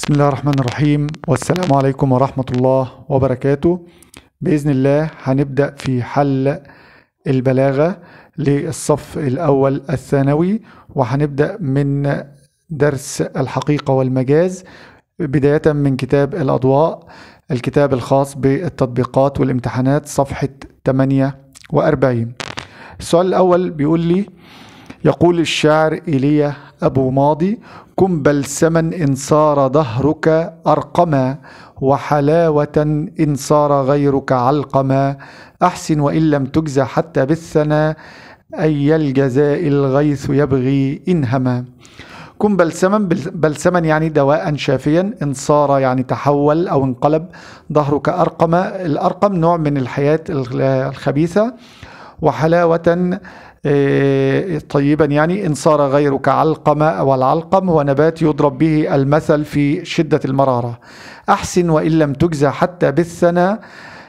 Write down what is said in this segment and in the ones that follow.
بسم الله الرحمن الرحيم والسلام عليكم ورحمة الله وبركاته بإذن الله هنبدأ في حل البلاغة للصف الأول الثانوي وهنبدأ من درس الحقيقة والمجاز بداية من كتاب الأضواء الكتاب الخاص بالتطبيقات والامتحانات صفحة 48 السؤال الأول بيقول لي يقول الشاعر إيليا أبو ماضي كن بلسما إن صار ظهرك أرقما وحلاوة إن صار غيرك علقما أحسن وإن لم تجزى حتى بالثنا أي الجزاء الغيث يبغي إنهما كن بلسما بلسما يعني دواء شافيا إن صار يعني تحول أو انقلب ظهرك أرقم الأرقم نوع من الحياة الخبيثة وحلاوة آه، طيبا يعني إن صار غيرك علقم والعلقم هو نبات يضرب به المثل في شدة المرارة أحسن وإن لم تجزى حتى بالثنى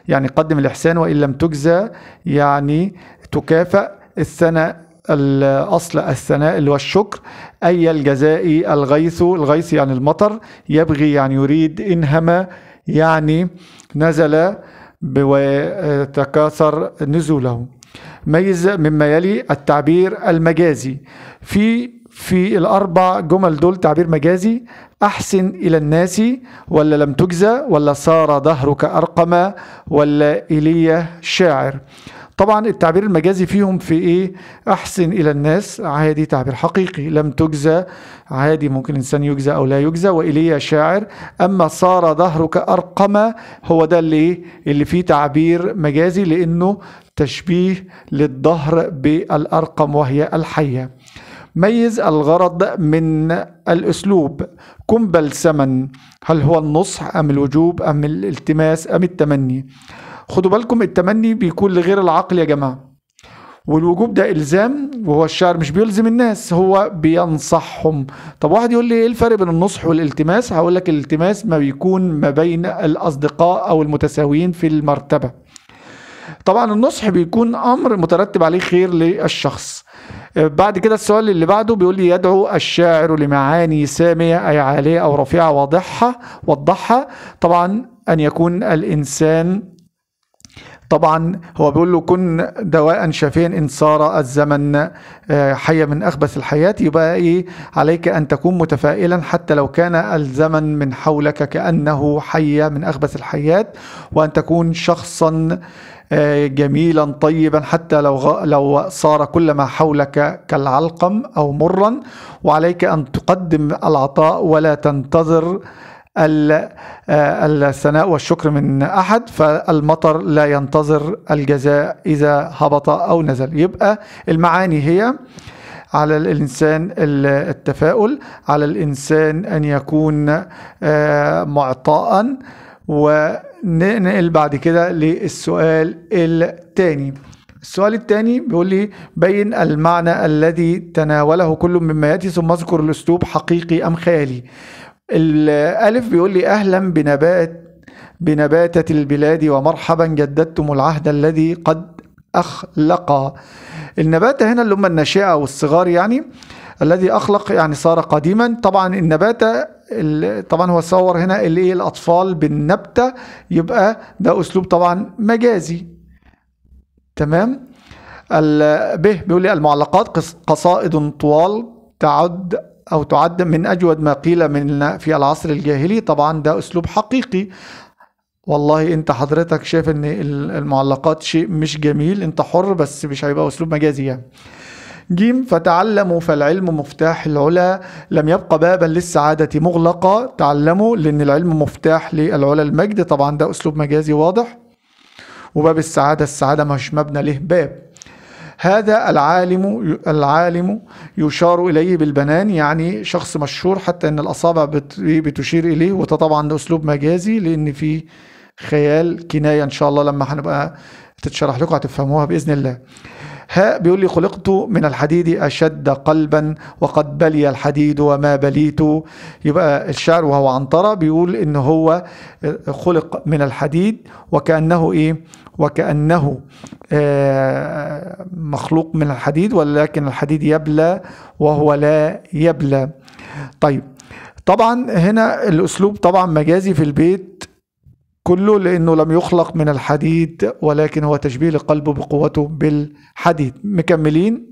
يعني قدم الإحسان وإن لم تجزى يعني تكافأ الثنى الأصل الثناء اللي هو الشكر أي الجزاء الغيث الغيث يعني المطر يبغي يعني يريد إنهما يعني نزل وتكاثر نزوله ميزة مما يلي التعبير المجازي في في الأربع جمل دول تعبير مجازي أحسن إلى الناس ولا لم تجزى ولا صار ظهرك أرقما ولا إلي شاعر طبعا التعبير المجازي فيهم في إيه أحسن إلى الناس عادي تعبير حقيقي لم تجزى عادي ممكن إنسان يجزى أو لا يجزى وإلي شاعر أما صار ظهرك أرقما هو ده اللي إيه اللي فيه تعبير مجازي لأنه تشبيه للظهر بالأرقم وهي الحية ميز الغرض من الأسلوب كن بلسما هل هو النصح أم الوجوب أم الالتماس أم التمني خدوا بالكم التمني بيكون لغير العقل يا جماعة والوجوب ده إلزام وهو الشعر مش بيلزم الناس هو بينصحهم طب واحد يقول لي إيه الفرق بين النصح والالتماس هقول لك الالتماس ما بيكون ما بين الأصدقاء أو المتساويين في المرتبة طبعا النصح بيكون امر مترتب عليه خير للشخص آه، بعد كده السؤال اللي بعده بيقول لي يدعو الشاعر لمعاني سامية أي عالية أو رفيعة واضحة وضحها طبعا أن يكون الإنسان طبعا هو بيقول له كن دواء شافيا ان صار الزمن آه، حيا من اخبث الحياه يبقى ايه عليك ان تكون متفائلا حتى لو كان الزمن من حولك كانه حيا من اخبث الحياه وان تكون شخصا آه، جميلا طيبا حتى لو لو صار كل ما حولك كالعلقم او مرا وعليك ان تقدم العطاء ولا تنتظر آه، الثناء والشكر من أحد فالمطر لا ينتظر الجزاء إذا هبط أو نزل يبقى المعاني هي على الإنسان التفاؤل على الإنسان أن يكون آه، معطاء و ننقل بعد كده للسؤال الثاني السؤال الثاني بيقول لي بين المعنى الذي تناوله كل مما ياتي ثم اذكر الاسلوب حقيقي ام خيالي الالف بيقول لي اهلا بنبات بنباتة البلاد ومرحبا جددتم العهد الذي قد أخلق النباتة هنا اللي هم الناشئة والصغار يعني الذي أخلق يعني صار قديما طبعا النباتة طبعا هو صور هنا ايه الاطفال بالنبته يبقى ده اسلوب طبعا مجازي تمام ب بيقول لي المعلقات قصائد طوال تعد او تعد من اجود ما قيل من في العصر الجاهلي طبعا ده اسلوب حقيقي والله انت حضرتك شايف ان المعلقات شيء مش جميل انت حر بس مش هيبقى اسلوب مجازي يعني جيم فتعلموا فالعلم مفتاح العلا لم يبقى بابا للسعادة مغلقة تعلموا لأن العلم مفتاح للعلا المجد طبعا ده أسلوب مجازي واضح وباب السعادة السعادة مش مبنى له باب هذا العالم العالم يشار إليه بالبنان يعني شخص مشهور حتى أن الأصابع بتشير إليه وده طبعا ده أسلوب مجازي لأن في خيال كناية إن شاء الله لما هنبقى تتشرح لكم هتفهموها بإذن الله ها بيقول لي خلقت من الحديد أشد قلبا وقد بلي الحديد وما بليت يبقى الشعر وهو عنترة بيقول إن هو خلق من الحديد وكأنه إيه وكأنه آه، مخلوق من الحديد ولكن الحديد يبلى وهو لا يبلى طيب طبعا هنا الأسلوب طبعا مجازي في البيت كله لأنه لم يخلق من الحديد ولكن هو تشبيه لقلبه بقوته بالحديد مكملين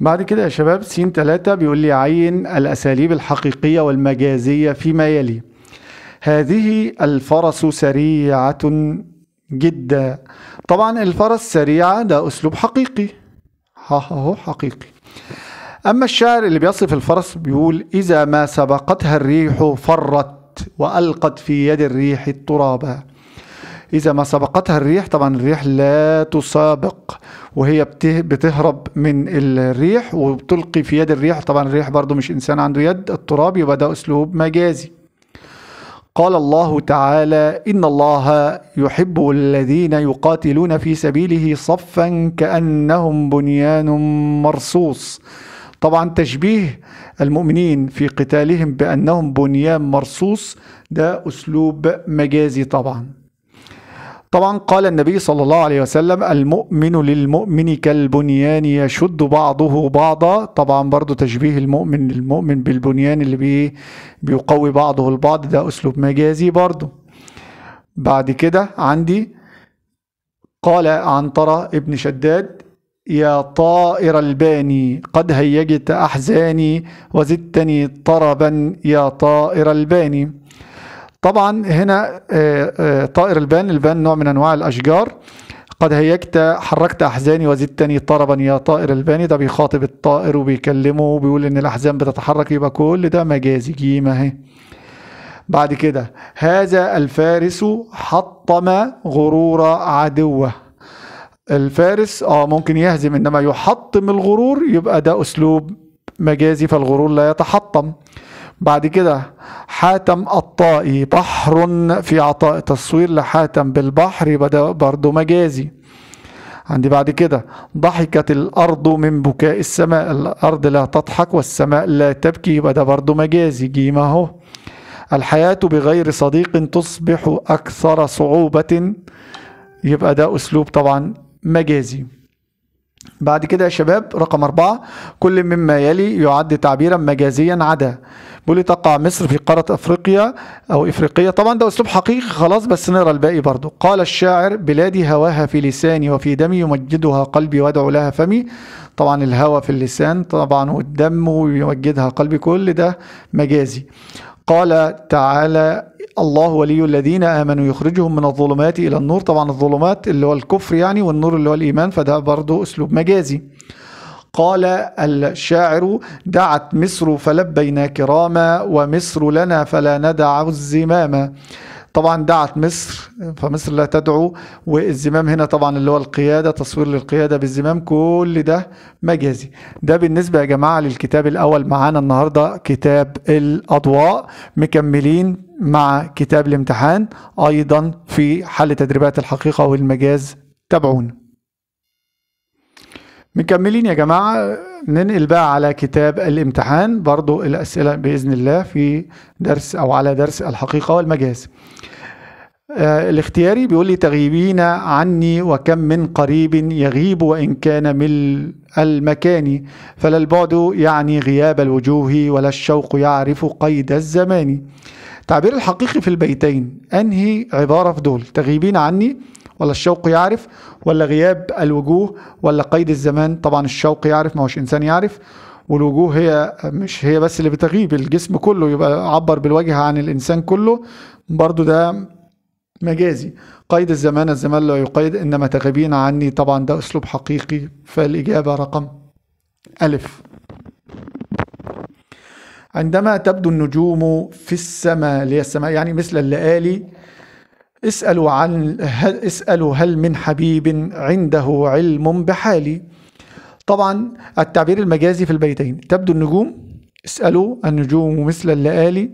بعد كده يا شباب سين ثلاثة بيقول لي عين الأساليب الحقيقية والمجازية فيما يلي هذه الفرس سريعة جدا طبعا الفرس سريعة ده أسلوب حقيقي ها هو حقيقي أما الشاعر اللي بيصف الفرس بيقول إذا ما سبقتها الريح فرت وألقت في يد الريح الترابا إذا ما سبقتها الريح طبعا الريح لا تسابق وهي بتهرب من الريح وبتلقي في يد الريح طبعا الريح برضو مش إنسان عنده يد التراب يبقى ده أسلوب مجازي قال الله تعالى إن الله يحب الذين يقاتلون في سبيله صفا كأنهم بنيان مرصوص طبعا تشبيه المؤمنين في قتالهم بأنهم بنيان مرصوص ده أسلوب مجازي طبعا طبعا قال النبي صلى الله عليه وسلم المؤمن للمؤمن كالبنيان يشد بعضه بعضا طبعا برضو تشبيه المؤمن للمؤمن بالبنيان اللي بي بيقوي بعضه البعض ده أسلوب مجازي برضو بعد كده عندي قال عنترة ابن شداد يا طائر الباني قد هيجت أحزاني وزدتني طربا يا طائر الباني طبعا هنا آه، آه، طائر البان البان نوع من أنواع الأشجار قد هيجت حركت أحزاني وزدتني طربا يا طائر الباني ده بيخاطب الطائر وبيكلمه وبيقول إن الأحزان بتتحرك يبقى كل ده مجازي جيمة اهي بعد كده هذا الفارس حطم غرور عدوه الفارس اه ممكن يهزم انما يحطم الغرور يبقى ده اسلوب مجازي فالغرور لا يتحطم بعد كده حاتم الطائي بحر في عطاء تصوير لحاتم بالبحر يبقى ده برضه مجازي عندي بعد كده ضحكت الأرض من بكاء السماء الأرض لا تضحك والسماء لا تبكي يبقى ده برضه مجازي جيم أهو الحياة بغير صديق تصبح أكثر صعوبة يبقى ده أسلوب طبعا مجازي بعد كده يا شباب رقم أربعة كل مما يلي يعد تعبيرا مجازيا عدا بولي تقع مصر في قارة أفريقيا أو إفريقية طبعا ده أسلوب حقيقي خلاص بس نقرا الباقي برضو قال الشاعر بلادي هواها في لساني وفي دمي يمجدها قلبي وادعو لها فمي طبعا الهوى في اللسان طبعا والدم ويمجدها قلبي كل ده مجازي قال تعالى الله ولي الذين امنوا يخرجهم من الظلمات الى النور طبعا الظلمات اللي هو الكفر يعني والنور اللي هو الايمان فده برضه اسلوب مجازي قال الشاعر دعت مصر فلبينا كراما ومصر لنا فلا ندع الزماما طبعا دعت مصر فمصر لا تدعو والزمام هنا طبعا اللي هو القيادة تصوير للقيادة بالزمام كل ده مجازي ده بالنسبة يا جماعة للكتاب الأول معانا النهاردة كتاب الأضواء مكملين مع كتاب الامتحان أيضا في حل تدريبات الحقيقة والمجاز تابعونا مكملين يا جماعة ننقل بقى على كتاب الامتحان برضو الأسئلة بإذن الله في درس أو على درس الحقيقة والمجاز آه، الاختياري بيقول لي تغيبين عني وكم من قريب يغيب وإن كان من المكان فلا البعد يعني غياب الوجوه ولا الشوق يعرف قيد الزمان تعبير الحقيقي في البيتين أنهي عبارة في دول تغيبين عني ولا الشوق يعرف ولا غياب الوجوه ولا قيد الزمان طبعا الشوق يعرف ما هوش إنسان يعرف والوجوه هي مش هي بس اللي بتغيب الجسم كله يبقى عبر بالوجه عن الإنسان كله برضو ده مجازي قيد الزمان الزمان لا يقيد إنما تغيبين عني طبعا ده أسلوب حقيقي فالإجابة رقم ألف عندما تبدو النجوم في السماء اللي هي السماء يعني مثل الليالي اسألوا, عن هل اسألوا هل من حبيب عنده علم بحالي طبعا التعبير المجازي في البيتين تبدو النجوم اسألوا النجوم مثل الليالي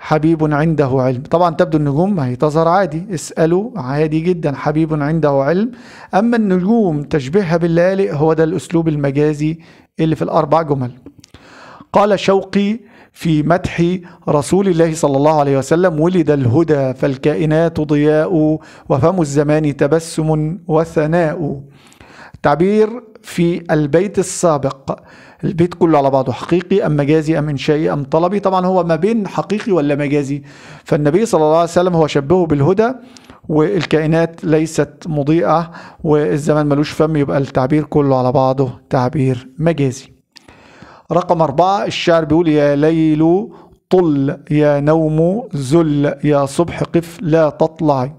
حبيب عنده علم طبعا تبدو النجوم هي تظهر عادي اسألوا عادي جدا حبيب عنده علم أما النجوم تشبيهها بالليالي هو ده الأسلوب المجازي اللي في الأربع جمل قال شوقي في مدح رسول الله صلى الله عليه وسلم ولد الهدى فالكائنات ضياء وفم الزمان تبسم وثناء تعبير في البيت السابق البيت كله على بعضه حقيقي أم مجازي أم إنشائي أم طلبي طبعا هو ما بين حقيقي ولا مجازي فالنبي صلى الله عليه وسلم هو شبهه بالهدى والكائنات ليست مضيئة والزمان ملوش فم يبقى التعبير كله على بعضه تعبير مجازي رقم أربعة الشعر بيقول يا ليل طل يا نوم زل يا صبح قف لا تطلعي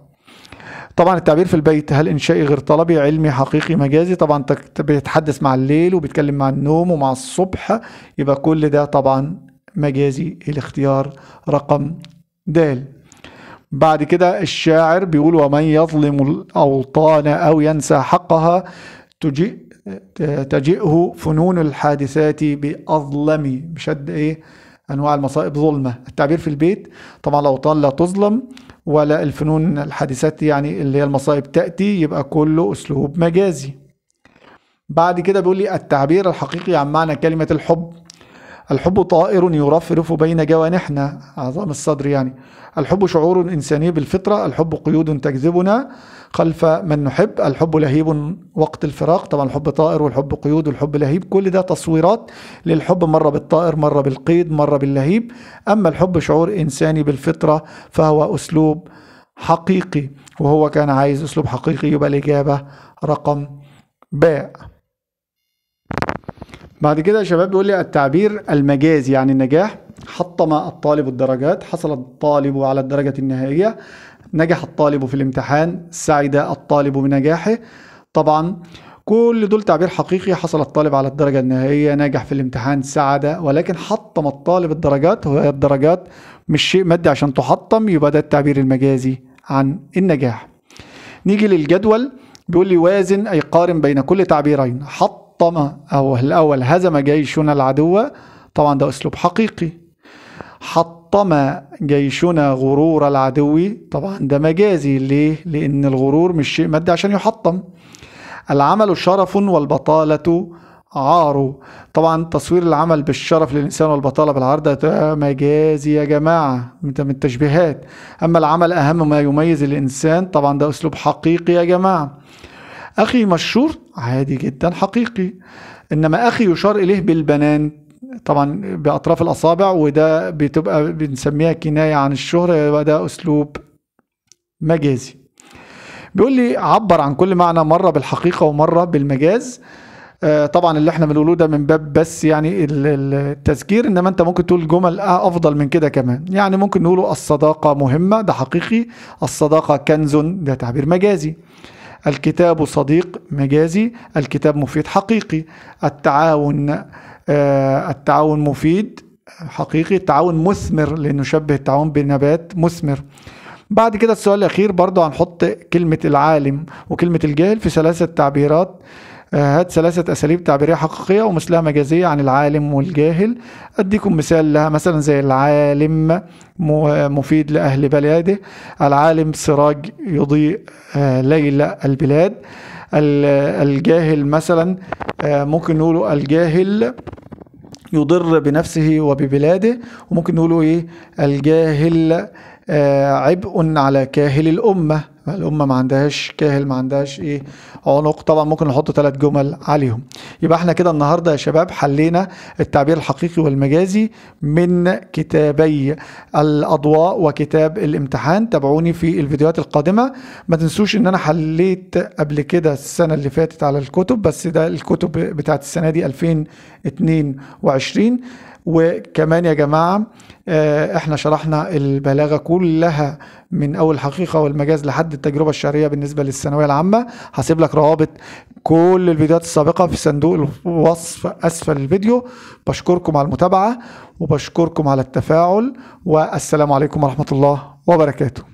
طبعا التعبير في البيت هل انشائي غير طلبي علمي حقيقي مجازي طبعا بيتحدث مع الليل وبيتكلم مع النوم ومع الصبح يبقى كل ده طبعا مجازي الاختيار رقم د بعد كده الشاعر بيقول ومن يظلم الاوطان او ينسى حقها تجيء تجئه فنون الحادثات بأظلم بشد إيه أنواع المصائب ظلمة التعبير في البيت طبعا الأوطان لا تظلم ولا الفنون الحادثات يعني اللي هي المصائب تأتي يبقى كله أسلوب مجازي بعد كده بيقول لي التعبير الحقيقي عن معنى كلمة الحب الحب طائر يرفرف بين جوانحنا عظام الصدر يعني الحب شعور إنساني بالفطرة الحب قيود تجذبنا خلف من نحب الحب لهيب وقت الفراق طبعا الحب طائر والحب قيود والحب لهيب كل ده تصويرات للحب مرة بالطائر مرة بالقيد مرة باللهيب أما الحب شعور إنساني بالفطرة فهو أسلوب حقيقي وهو كان عايز أسلوب حقيقي يبقى الإجابة رقم باء بعد كده يا شباب بيقول لي التعبير المجازي يعني عن النجاح حطم الطالب الدرجات حصل الطالب على الدرجة النهائية نجح الطالب في الامتحان سعد الطالب بنجاحه طبعا كل دول تعبير حقيقي حصل الطالب على الدرجة النهائية نجح في الامتحان سعد ولكن حطم الطالب الدرجات وهي الدرجات مش شيء مادي عشان تحطم يبقى ده التعبير المجازي عن النجاح نيجي للجدول بيقول لي وازن أي قارن بين كل تعبيرين حطم أو الأول هزم جيشنا العدو طبعا ده أسلوب حقيقي حط حطم جيشنا غرور العدو طبعا ده مجازي ليه؟ لأن الغرور مش شيء مادي عشان يحطم العمل شرف والبطالة عار طبعا تصوير العمل بالشرف للإنسان والبطالة بالعار ده مجازي يا جماعة من التشبيهات أما العمل أهم ما يميز الإنسان طبعا ده أسلوب حقيقي يا جماعة أخي مشهور عادي جدا حقيقي إنما أخي يشار إليه بالبنان طبعا باطراف الاصابع وده بتبقى بنسميها كنايه عن الشهره يبقى ده اسلوب مجازي بيقول لي عبر عن كل معنى مره بالحقيقه ومره بالمجاز آه، طبعا اللي احنا بنقوله ده من باب بس يعني التذكير انما انت ممكن تقول جمل آه، افضل من كده كمان يعني ممكن نقوله الصداقه مهمه ده حقيقي الصداقه كنز ده تعبير مجازي الكتاب صديق مجازي الكتاب مفيد حقيقي التعاون آه، التعاون مفيد حقيقي التعاون مثمر لانه شبه التعاون بالنبات مثمر بعد كده السؤال الأخير برضو هنحط كلمة العالم وكلمة الجاهل في ثلاثة تعبيرات آه، هات ثلاثة أساليب تعبيرية حقيقية ومثلها مجازية عن العالم والجاهل أديكم مثال لها مثلا زي العالم مفيد لأهل بلاده العالم سراج يضيء آه، ليل البلاد الجاهل مثلا آه، ممكن نقوله الجاهل يضر بنفسه وببلاده وممكن نقوله ايه الجاهل آه، عبء على كاهل الأمة الأمة ما عندهاش كاهل ما عندهاش إيه عنق طبعا ممكن نحط ثلاث جمل عليهم يبقى احنا كده النهاردة يا شباب حلينا التعبير الحقيقي والمجازي من كتابي الأضواء وكتاب الامتحان تابعوني في الفيديوهات القادمة ما تنسوش ان انا حليت قبل كده السنة اللي فاتت على الكتب بس ده الكتب بتاعت السنة دي 2022 وكمان يا جماعة آه، احنا شرحنا البلاغة كلها من أول الحقيقة والمجاز لحد التجربة الشرعية بالنسبة للثانوية العامة هسيب لك روابط كل الفيديوهات السابقة في صندوق الوصف أسفل الفيديو بشكركم على المتابعة وبشكركم على التفاعل والسلام عليكم ورحمة الله وبركاته